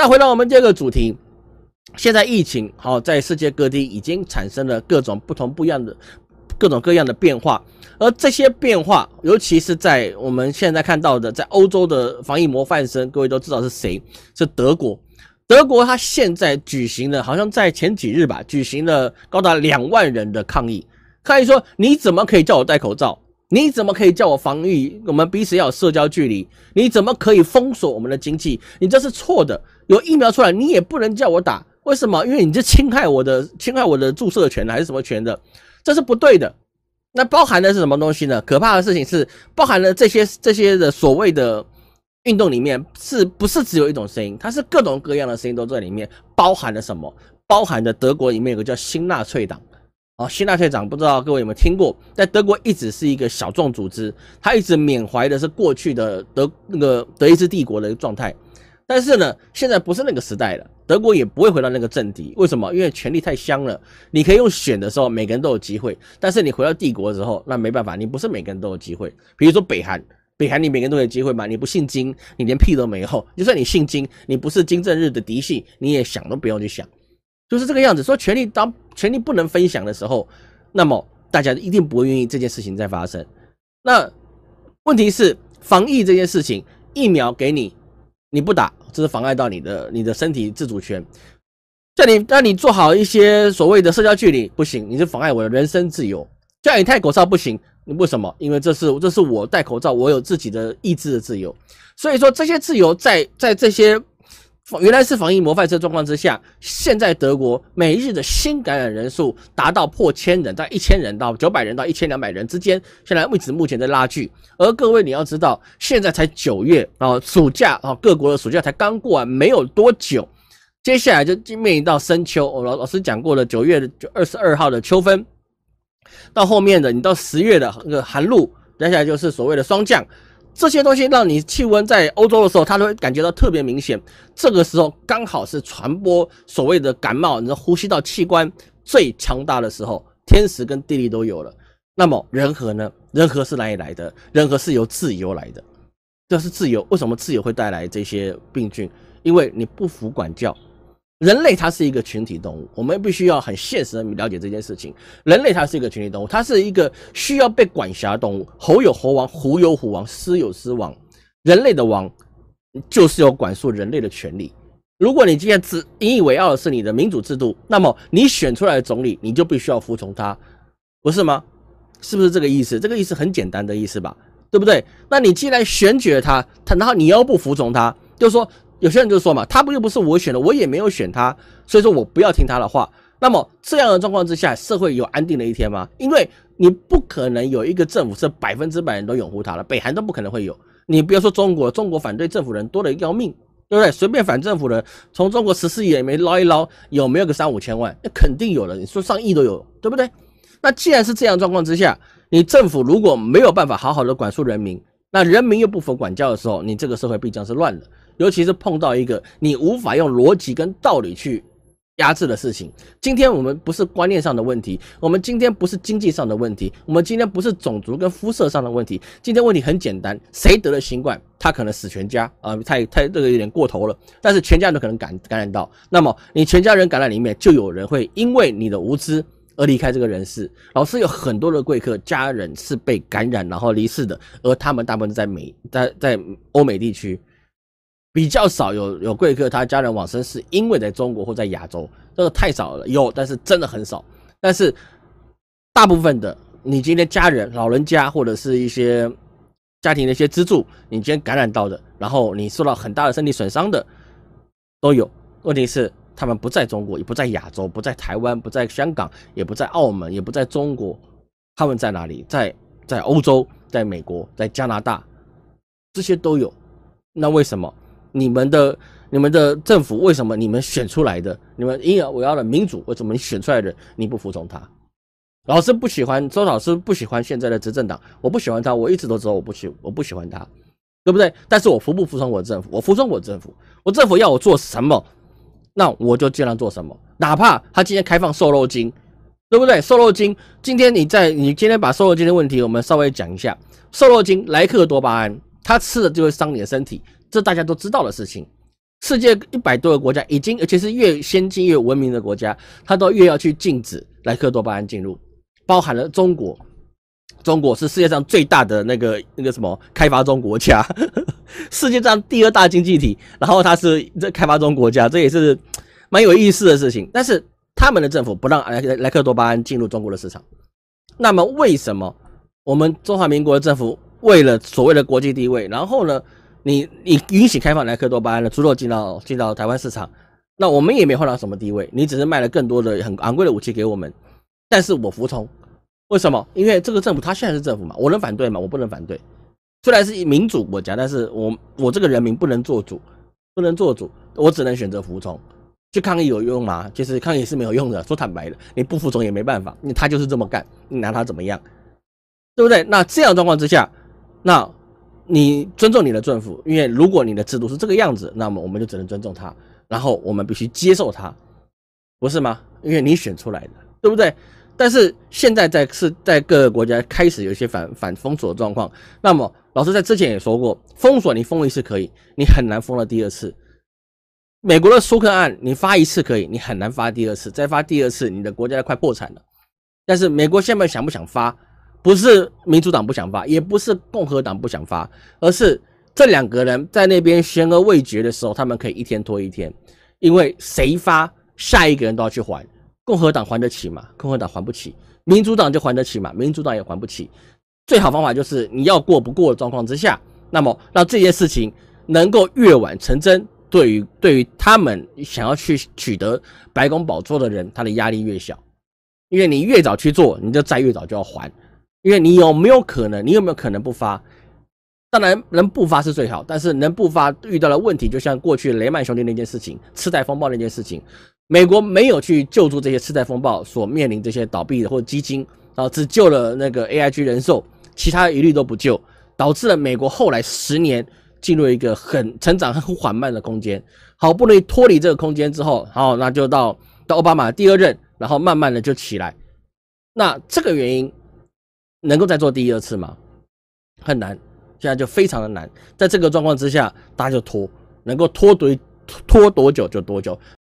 那回到我们这个主题，现在疫情好在世界各地已经产生了各种不同不一样的各种各样的变化，而这些变化，尤其是在我们现在看到的，在欧洲的防疫模范生，各位都知道是谁？是德国。德国它现在举行了，好像在前几日吧，举行了高达两万人的抗议，抗议说你怎么可以叫我戴口罩？你怎么可以叫我防御？我们彼此要有社交距离。你怎么可以封锁我们的经济？你这是错的。有疫苗出来，你也不能叫我打。为什么？因为你这侵害我的 侵害我的注射权还是什么权的？这是不对的。那包含的是什么东西呢？可怕的事情是，包含了这些这些的所谓的运动里面，是不是只有一种声音？它是各种各样的声音都在里面。包含了什么？包含了德国里面有个叫新纳粹党。啊，希特勒党不知道各位有没有听过，在德国一直是一个小众组织，他一直缅怀的是过去的德那个德意志帝国的一个状态，但是呢，现在不是那个时代了，德国也不会回到那个政敌。为什么？因为权力太香了，你可以用选的时候，每个人都有机会；但是你回到帝国的时候，那没办法，你不是每个人都有机会。比如说北韩，北韩你每个人都有机会嘛？你不姓金，你连屁都没后；就算你姓金，你不是金正日的嫡系，你也想都不用去想，就是这个样子。说权力当。权利不能分享的时候，那么大家一定不会愿意这件事情再发生。那问题是，防疫这件事情，疫苗给你，你不打，这是妨碍到你的你的身体自主权；叫你让你做好一些所谓的社交距离，不行，你是妨碍我的人身自由；叫你戴口罩不行，你为什么？因为这是这是我戴口罩，我有自己的意志的自由。所以说，这些自由在在这些。原来是防疫模范车状况之下，现在德国每日的新感染人数达到破千人，在一千人到九百人到一千两百人之间，现在为此目前在拉锯。而各位你要知道，现在才九月啊，暑假啊，各国的暑假才刚过完没有多久，接下来就面临到深秋。我老老师讲过了，九月九二十二号的秋分，到后面的你到十月的那个寒露，接下来就是所谓的霜降。这些东西让你气温在欧洲的时候，它都会感觉到特别明显。这个时候刚好是传播所谓的感冒，你的呼吸道器官最强大的时候，天时跟地利都有了。那么人和呢？人和是哪里来的？人和是由自由来的，这是自由。为什么自由会带来这些病菌？因为你不服管教。人类它是一个群体动物，我们必须要很现实的了解这件事情。人类它是一个群体动物，它是一个需要被管辖的动物。猴有猴王，虎有虎王，狮有狮王。人类的王就是要管束人类的权利。如果你今天只引以为傲的是你的民主制度，那么你选出来的总理，你就必须要服从他，不是吗？是不是这个意思？这个意思很简单的意思吧，对不对？那你既然选举了他，他，然后你又不服从他，就说。有些人就说嘛，他不又不是我选的，我也没有选他，所以说我不要听他的话。那么这样的状况之下，社会有安定的一天吗？因为你不可能有一个政府是百分之百人都拥护他了，北韩都不可能会有。你不要说中国，中国反对政府人多一要命，对不对？随便反政府人，从中国十四亿也没捞一捞，有没有个三五千万？那肯定有了，你说上亿都有，对不对？那既然是这样状况之下，你政府如果没有办法好好的管束人民，那人民又不服管教的时候，你这个社会必将是乱的。尤其是碰到一个你无法用逻辑跟道理去压制的事情。今天我们不是观念上的问题，我们今天不是经济上的问题，我们今天不是种族跟肤色上的问题。今天问题很简单，谁得了新冠，他可能死全家啊！太太这个有点过头了，但是全家人都可能感感染到。那么你全家人感染里面，就有人会因为你的无知而离开这个人世。老师有很多的贵客家人是被感染然后离世的，而他们大部分在美在在欧美地区。比较少有有贵客，他家人往生是因为在中国或在亚洲，这个太少了。有，但是真的很少。但是大部分的，你今天家人、老人家或者是一些家庭的一些支柱，你今天感染到的，然后你受到很大的身体损伤的，都有。问题是他们不在中国，也不在亚洲，不在台湾，不在香港，也不在澳门，也不在中国。他们在哪里？在在欧洲，在美国，在加拿大，这些都有。那为什么？你们的你们的政府为什么你们选出来的你们因而我要的民主为什么你选出来的你不服从他，老师不喜欢周老师不喜欢现在的执政党，我不喜欢他，我一直都知道我不喜我不喜欢他，对不对？但是我服不服从我的政府？我服从我的政府，我政府要我做什么，那我就尽量做什么，哪怕他今天开放瘦肉精，对不对？瘦肉精，今天你在你今天把瘦肉精的问题我们稍微讲一下，瘦肉精莱克多巴胺。他吃了就会伤你的身体，这大家都知道的事情。世界一百多个国家已经，而且是越先进越文明的国家，它都越要去禁止莱克多巴胺进入，包含了中国。中国是世界上最大的那个那个什么开发中国家，世界上第二大经济体，然后它是这开发中国家，这也是蛮有意思的事情。但是他们的政府不让莱莱克多巴胺进入中国的市场，那么为什么我们中华民国的政府？为了所谓的国际地位，然后呢，你你允许开放莱克多巴胺的猪肉进到进到台湾市场，那我们也没换到什么地位，你只是卖了更多的很昂贵的武器给我们，但是我服从，为什么？因为这个政府他现在是政府嘛，我能反对吗？我不能反对，虽然是民主国家，但是我我这个人民不能做主，不能做主，我只能选择服从。去抗议有用吗？其实抗议是没有用的，说坦白的，你不服从也没办法，你他就是这么干，你拿他怎么样，对不对？那这样状况之下。那，你尊重你的政府，因为如果你的制度是这个样子，那么我们就只能尊重他，然后我们必须接受他，不是吗？因为你选出来的，对不对？但是现在在是在各个国家开始有一些反反封锁的状况，那么老师在之前也说过，封锁你封一次可以，你很难封了第二次。美国的苏克案你发一次可以，你很难发第二次，再发第二次你的国家快破产了。但是美国现在想不想发？不是民主党不想发，也不是共和党不想发，而是这两个人在那边悬而未决的时候，他们可以一天拖一天，因为谁发下一个人都要去还。共和党还得起嘛？共和党还不起，民主党就还得起嘛？民主党也还不起。最好方法就是你要过不过的状况之下，那么让这件事情能够越晚成真，对于对于他们想要去取得白宫宝座的人，他的压力越小，因为你越早去做，你就债越早就要还。因为你有没有可能？你有没有可能不发？当然能不发是最好，但是能不发遇到了问题，就像过去雷曼兄弟那件事情、次贷风暴那件事情，美国没有去救助这些次贷风暴所面临这些倒闭的或基金，然后只救了那个 AIG 人寿，其他一律都不救，导致了美国后来十年进入一个很成长很缓慢的空间。好不容易脱离这个空间之后，然后那就到到奥巴马第二任，然后慢慢的就起来。那这个原因。能够再做第二次吗？很难，现在就非常的难。在这个状况之下，大家就拖，能够拖多拖多久就多久。